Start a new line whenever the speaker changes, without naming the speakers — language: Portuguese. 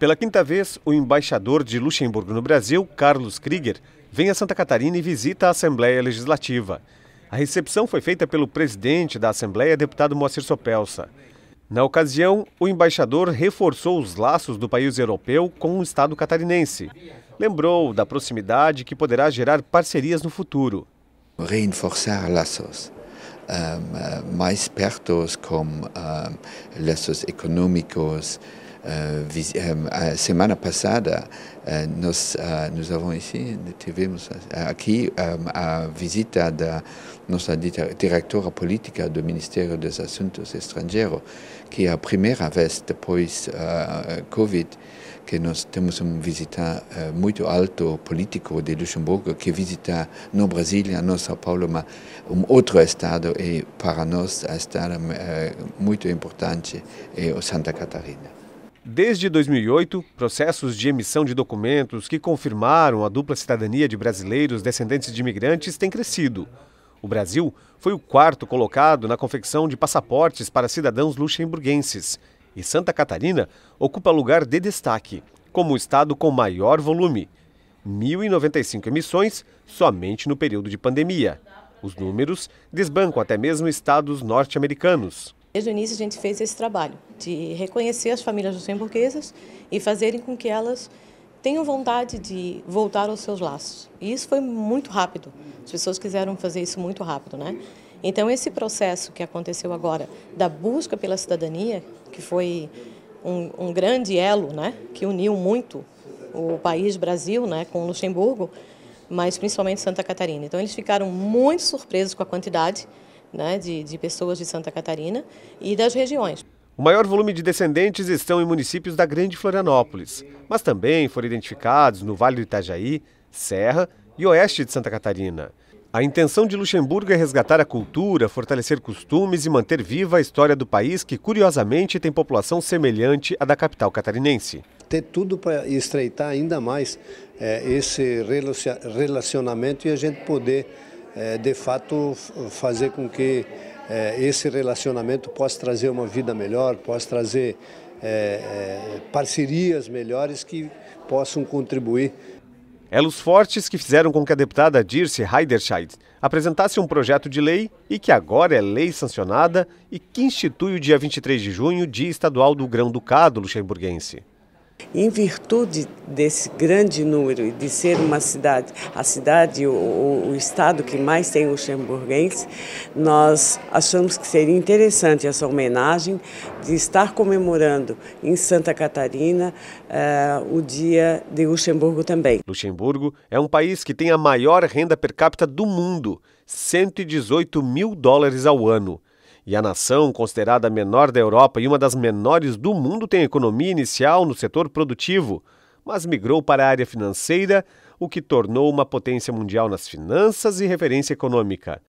Pela quinta vez, o embaixador de Luxemburgo no Brasil, Carlos Krieger, vem a Santa Catarina e visita a Assembleia Legislativa. A recepção foi feita pelo presidente da Assembleia, deputado Moacir Sopelsa. Na ocasião, o embaixador reforçou os laços do país europeu com o Estado catarinense. Lembrou da proximidade que poderá gerar
parcerias
no futuro.
Reinforçar laços um, eh, eh, mais perto, como um, eh, laços econômicos, eh, eh, a semana passada eh, nós nós avons ici tivemos aqui a visita da nossa diretora política do Ministério dos Assuntos Estrangeiros, que é a primeira vez depois uh, Covid que nós temos um visita uh, muito alto político de Luxemburgo que visita não Brasil, não São Paulo, mas um outro estado e para nós a estado uh, muito importante é o Santa Catarina.
Desde 2008, processos de emissão de documentos que confirmaram a dupla cidadania de brasileiros descendentes de imigrantes têm crescido. O Brasil foi o quarto colocado na confecção de passaportes para cidadãos luxemburguenses e Santa Catarina ocupa lugar de destaque, como o estado com maior volume. 1.095 emissões somente no período de pandemia. Os números desbancam até mesmo estados norte-americanos.
Desde o início a gente fez esse trabalho de reconhecer as famílias luxemburguesas e fazerem com que elas tenham vontade de voltar aos seus laços. E isso foi muito rápido. As pessoas quiseram fazer isso muito rápido, né? Então esse processo que aconteceu agora da busca pela cidadania, que foi um, um grande elo, né, que uniu muito o país Brasil, né, com Luxemburgo, mas principalmente Santa Catarina. Então eles ficaram muito surpresos com a quantidade né, de, de pessoas de Santa Catarina e das regiões.
O maior volume de descendentes estão em municípios da Grande Florianópolis, mas também foram identificados no Vale do Itajaí, Serra e Oeste de Santa Catarina. A intenção de Luxemburgo é resgatar a cultura, fortalecer costumes e manter viva a história do país que, curiosamente, tem população semelhante à da capital catarinense. Ter tudo para estreitar ainda mais é, esse relacionamento e a gente poder é, de fato, fazer com que é, esse relacionamento possa trazer uma vida melhor, possa trazer é, parcerias melhores que possam contribuir. Elos fortes que fizeram com que a deputada Dirce Heiderscheid apresentasse um projeto de lei e que agora é lei sancionada e que institui o dia 23 de junho Dia Estadual do Grão-Ducado Luxemburguense. Em virtude desse grande número e de ser uma cidade, a cidade, o, o estado que mais tem luxemburguenses, nós achamos que seria interessante essa homenagem de estar comemorando em Santa Catarina uh, o dia de Luxemburgo também. Luxemburgo é um país que tem a maior renda per capita do mundo, 118 mil dólares ao ano. E a nação, considerada a menor da Europa e uma das menores do mundo, tem economia inicial no setor produtivo, mas migrou para a área financeira, o que tornou uma potência mundial nas finanças e referência econômica.